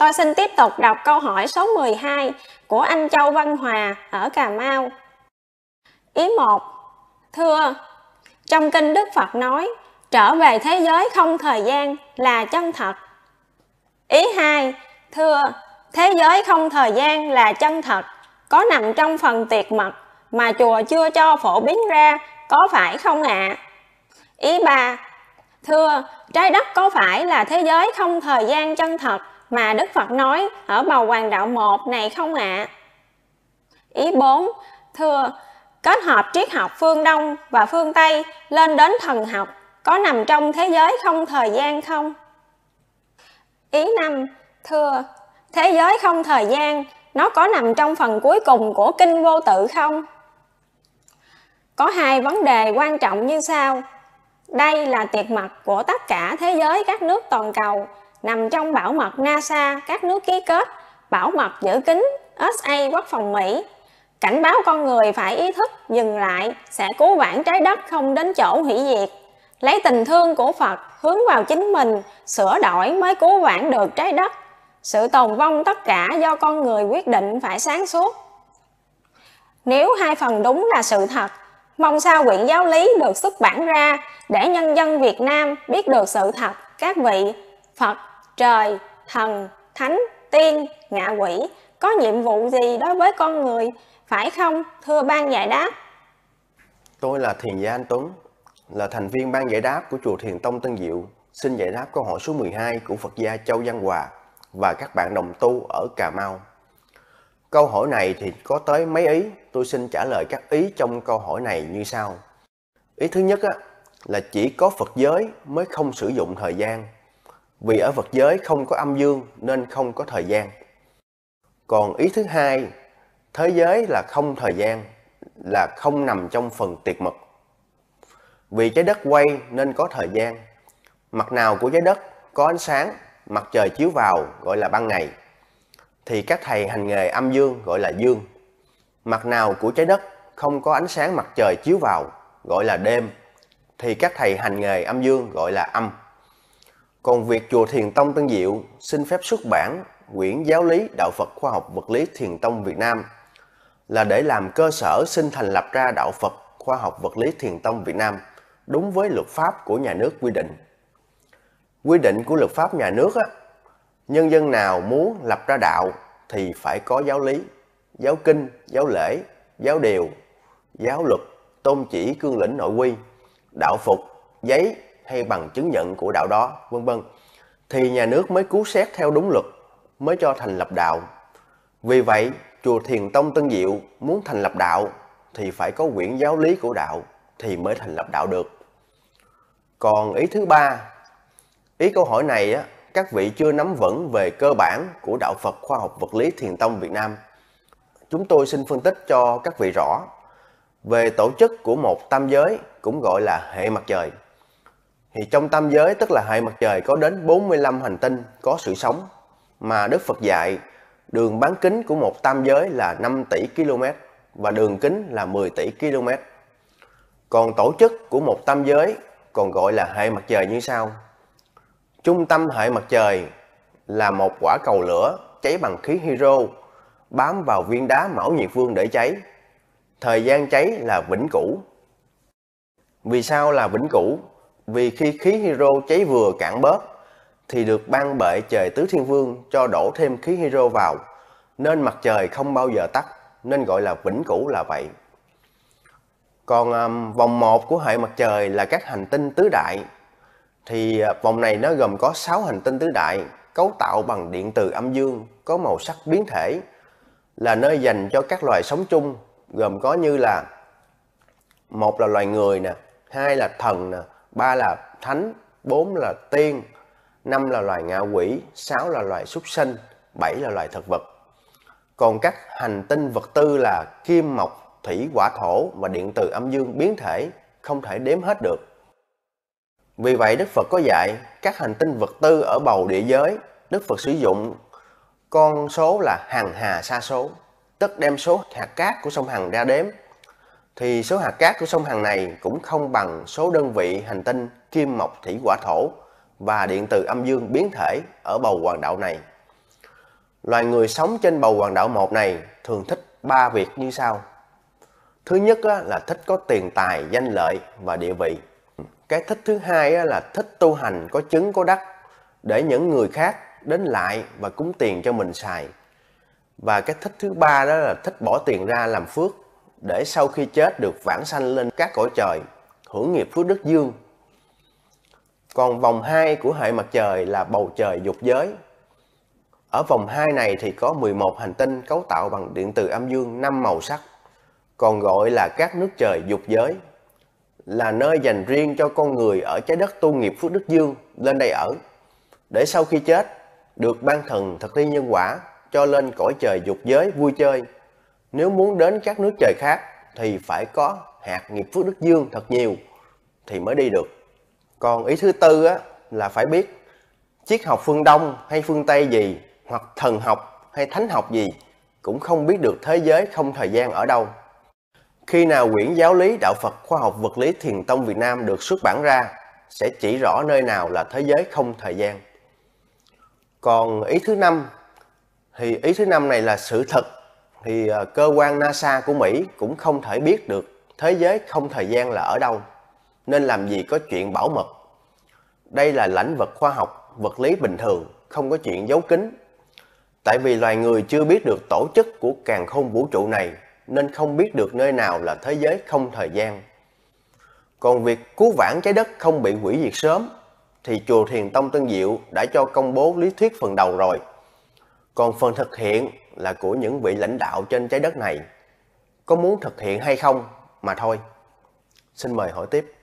Tôi xin tiếp tục đọc câu hỏi số 12 của anh Châu Văn Hòa ở Cà Mau. Ý 1. Thưa, trong kinh Đức Phật nói, trở về thế giới không thời gian là chân thật. Ý 2. Thưa, thế giới không thời gian là chân thật, có nằm trong phần tuyệt mật mà chùa chưa cho phổ biến ra, có phải không ạ? À? Ý 3. Thưa, trái đất có phải là thế giới không thời gian chân thật mà Đức Phật nói ở bầu hoàng đạo một này không ạ? À? Ý 4. Thưa, kết hợp triết học phương Đông và phương Tây lên đến thần học có nằm trong thế giới không thời gian không? Ý 5. Thưa, thế giới không thời gian nó có nằm trong phần cuối cùng của kinh vô tự không? Có hai vấn đề quan trọng như sau. Đây là tiệt mật của tất cả thế giới các nước toàn cầu nằm trong bảo mật NASA các nước ký kết bảo mật giữ kín SA quốc phòng Mỹ cảnh báo con người phải ý thức dừng lại sẽ cứu vãn trái đất không đến chỗ hủy diệt lấy tình thương của Phật hướng vào chính mình sửa đổi mới cứu vãn được trái đất sự tồn vong tất cả do con người quyết định phải sáng suốt nếu hai phần đúng là sự thật mong sao quyển giáo lý được xuất bản ra để nhân dân Việt Nam biết được sự thật các vị Phật trời, thần, thánh, tiên, ngạ quỷ có nhiệm vụ gì đối với con người, phải không thưa ban giải đáp? Tôi là Thiền gia Anh Tuấn, là thành viên ban giải đáp của Chùa Thiền Tông Tân Diệu, xin giải đáp câu hỏi số 12 của Phật gia Châu Văn Hòa và các bạn đồng tu ở Cà Mau. Câu hỏi này thì có tới mấy ý, tôi xin trả lời các ý trong câu hỏi này như sau. Ý thứ nhất á, là chỉ có Phật giới mới không sử dụng thời gian vì ở vật giới không có âm dương nên không có thời gian. Còn ý thứ hai, thế giới là không thời gian, là không nằm trong phần tuyệt mật. Vì trái đất quay nên có thời gian, mặt nào của trái đất có ánh sáng, mặt trời chiếu vào gọi là ban ngày, thì các thầy hành nghề âm dương gọi là dương. Mặt nào của trái đất không có ánh sáng mặt trời chiếu vào gọi là đêm, thì các thầy hành nghề âm dương gọi là âm. Còn việc Chùa Thiền Tông Tân Diệu xin phép xuất bản quyển giáo lý đạo Phật khoa học vật lý Thiền Tông Việt Nam là để làm cơ sở xin thành lập ra đạo Phật khoa học vật lý Thiền Tông Việt Nam đúng với luật pháp của nhà nước quy định. Quy định của luật pháp nhà nước á, nhân dân nào muốn lập ra đạo thì phải có giáo lý, giáo kinh, giáo lễ, giáo điều, giáo luật, tôn chỉ cương lĩnh nội quy, đạo phục, giấy, hay bằng chứng nhận của đạo đó, vân vân thì nhà nước mới cứu xét theo đúng luật, mới cho thành lập đạo. Vì vậy, chùa Thiền Tông Tân Diệu muốn thành lập đạo thì phải có quyển giáo lý của đạo thì mới thành lập đạo được. Còn ý thứ ba, ý câu hỏi này á, các vị chưa nắm vững về cơ bản của đạo Phật khoa học vật lý Thiền Tông Việt Nam. Chúng tôi xin phân tích cho các vị rõ về tổ chức của một tam giới cũng gọi là hệ mặt trời thì trong tam giới tức là hệ mặt trời có đến 45 hành tinh có sự sống mà Đức Phật dạy đường bán kính của một tam giới là 5 tỷ km và đường kính là 10 tỷ km. Còn tổ chức của một tam giới còn gọi là hệ mặt trời như sau. Trung tâm hệ mặt trời là một quả cầu lửa cháy bằng khí hydro bám vào viên đá mão nhiệt vương để cháy. Thời gian cháy là vĩnh cửu. Vì sao là vĩnh cửu? vì khi khí hero cháy vừa cạn bớt thì được ban bệ trời tứ thiên vương cho đổ thêm khí hero vào nên mặt trời không bao giờ tắt nên gọi là vĩnh cửu là vậy. Còn um, vòng 1 của hệ mặt trời là các hành tinh tứ đại. Thì ờ, vòng này nó gồm có 6 hành tinh tứ đại cấu tạo bằng điện từ âm dương có màu sắc biến thể là nơi dành cho các loài sống chung gồm có như là một là loài người nè, hai là thần nè, ba là thánh bốn là tiên năm là loài ngạ quỷ sáu là loài súc sinh bảy là loài thực vật còn các hành tinh vật tư là kim mộc thủy quả thổ và điện từ âm dương biến thể không thể đếm hết được vì vậy đức phật có dạy các hành tinh vật tư ở bầu địa giới đức phật sử dụng con số là hàng hà sa số tức đem số hạt cát của sông Hằng ra đếm thì số hạt cát của sông Hằng này cũng không bằng số đơn vị hành tinh kim mộc thủy quả thổ và điện từ âm dương biến thể ở bầu hoàng đạo này. Loài người sống trên bầu hoàng đạo một này thường thích ba việc như sau. Thứ nhất là thích có tiền tài, danh lợi và địa vị. Cái thích thứ hai là thích tu hành có chứng có đắc để những người khác đến lại và cúng tiền cho mình xài. Và cái thích thứ ba đó là thích bỏ tiền ra làm phước để sau khi chết được vãng sanh lên các cõi trời, hưởng nghiệp phước đức dương. Còn vòng 2 của hệ mặt trời là bầu trời dục giới. Ở vòng 2 này thì có 11 hành tinh cấu tạo bằng điện từ âm dương 5 màu sắc, còn gọi là các nước trời dục giới, là nơi dành riêng cho con người ở trái đất tu nghiệp phước đức dương lên đây ở, để sau khi chết được ban thần thực thi nhân quả cho lên cõi trời dục giới vui chơi nếu muốn đến các nước trời khác thì phải có hạt nghiệp phước đức dương thật nhiều thì mới đi được. Còn ý thứ tư á, là phải biết triết học phương Đông hay phương Tây gì hoặc thần học hay thánh học gì cũng không biết được thế giới không thời gian ở đâu. Khi nào quyển giáo lý đạo Phật khoa học vật lý thiền tông Việt Nam được xuất bản ra sẽ chỉ rõ nơi nào là thế giới không thời gian. Còn ý thứ năm thì ý thứ năm này là sự thật thì ờ, cơ quan NASA của Mỹ cũng không thể biết được thế giới không thời gian là ở đâu, nên làm gì có chuyện bảo mật. Đây là lãnh vực khoa học, vật lý bình thường, không có chuyện giấu kín. Tại vì loài người chưa biết được tổ chức của càng khôn vũ trụ này, nên không biết được nơi nào là thế giới không thời gian. Còn việc cứu vãn trái đất không bị hủy diệt sớm, thì Chùa Thiền Tông Tân Diệu đã cho công bố lý thuyết phần đầu rồi. Còn phần thực hiện là của những vị lãnh đạo trên trái đất này, có muốn thực hiện hay không mà thôi. Xin mời hỏi tiếp.